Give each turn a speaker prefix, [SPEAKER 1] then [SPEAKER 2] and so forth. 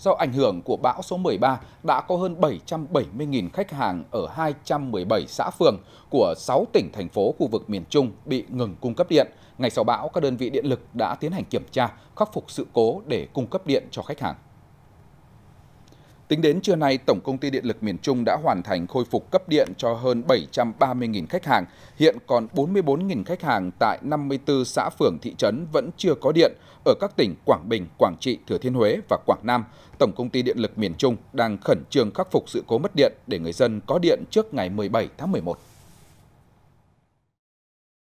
[SPEAKER 1] do ảnh hưởng của bão số một mươi ba đã có hơn bảy trăm bảy mươi khách hàng ở hai trăm một mươi bảy xã phường của sáu tỉnh thành phố khu vực miền trung bị ngừng cung cấp điện. Ngay sau bão, các đơn vị điện lực đã tiến hành kiểm tra, khắc phục sự cố để cung cấp điện cho khách hàng. Tính đến trưa nay, Tổng công ty Điện lực miền Trung đã hoàn thành khôi phục cấp điện cho hơn 730.000 khách hàng. Hiện còn 44.000 khách hàng tại 54 xã phường thị trấn vẫn chưa có điện. Ở các tỉnh Quảng Bình, Quảng Trị, Thừa Thiên Huế và Quảng Nam, Tổng công ty Điện lực miền Trung đang khẩn trương khắc phục sự cố mất điện để người dân có điện trước ngày 17 tháng 11.